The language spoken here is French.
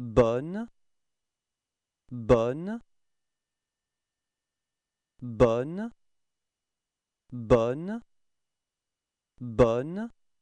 bonne bonne bonne bonne bonne